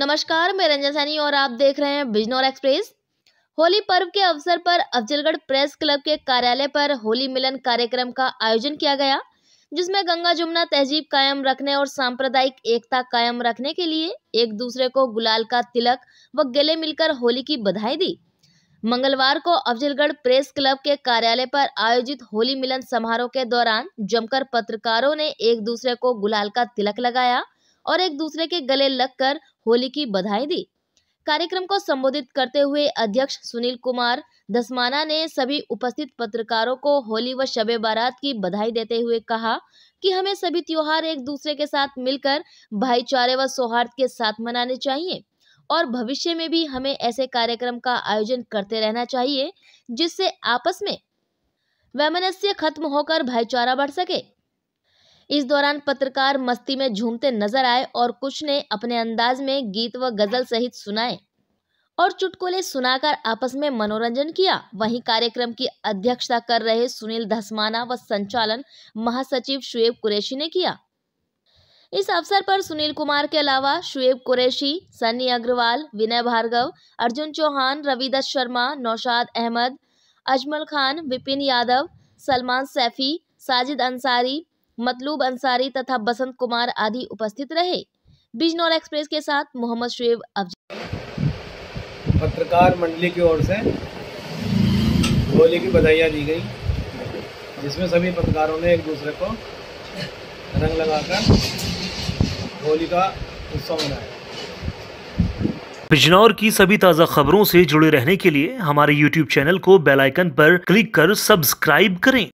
नमस्कार मैं रंजन सैनी और आप देख रहे हैं बिजनौर एक्सप्रेस होली पर्व के अवसर पर अफजलगढ़ प्रेस क्लब के कार्यालय पर होली मिलन कार्यक्रम का आयोजन किया गया जिसमें गंगा जमुना तहजीब कायम रखने और सांप्रदायिक एकता कायम रखने के लिए एक दूसरे को गुलाल का तिलक व गले मिलकर होली की बधाई दी मंगलवार को अफजलगढ़ प्रेस क्लब के कार्यालय पर आयोजित होली मिलन समारोह के दौरान जमकर पत्रकारों ने एक दूसरे को गुलाल का तिलक लगाया और एक दूसरे के गले लगकर होली की बधाई दी कार्यक्रम को संबोधित करते हुए अध्यक्ष सुनील कुमार दसमाना ने सभी उपस्थित पत्रकारों को होली व शबे बारात की बधाई देते हुए कहा कि हमें सभी त्योहार एक दूसरे के साथ मिलकर भाईचारे व सौहार्द के साथ मनाने चाहिए और भविष्य में भी हमें ऐसे कार्यक्रम का आयोजन करते रहना चाहिए जिससे आपस में वैमनस्य खत्म होकर भाईचारा बढ़ सके इस दौरान पत्रकार मस्ती में झूमते नजर आए और कुछ ने अपने अंदाज में गीत व गजल सहित सुनाए और चुटकुले सुनाकर आपस में मनोरंजन किया वहीं कार्यक्रम की अध्यक्षता कर रहे सुनील धसमाना व संचालन महासचिव शुएब कुरैशी ने किया इस अवसर पर सुनील कुमार के अलावा शुएब कुरैशी सनी अग्रवाल विनय भार्गव अर्जुन चौहान रविदत्त शर्मा नौशाद अहमद अजमल खान विपिन यादव सलमान सैफी साजिद अंसारी मतलूब अंसारी तथा बसंत कुमार आदि उपस्थित रहे बिजनौर एक्सप्रेस के साथ मोहम्मद शुएब अब पत्रकार मंडली की ओर से होली की बधाइयाँ दी गई जिसमें सभी पत्रकारों ने एक दूसरे को रंग लगाकर होली का उत्सव मनाया बिजनौर की सभी ताज़ा खबरों से जुड़े रहने के लिए हमारे YouTube चैनल को बेल आइकन पर क्लिक कर सब्सक्राइब करें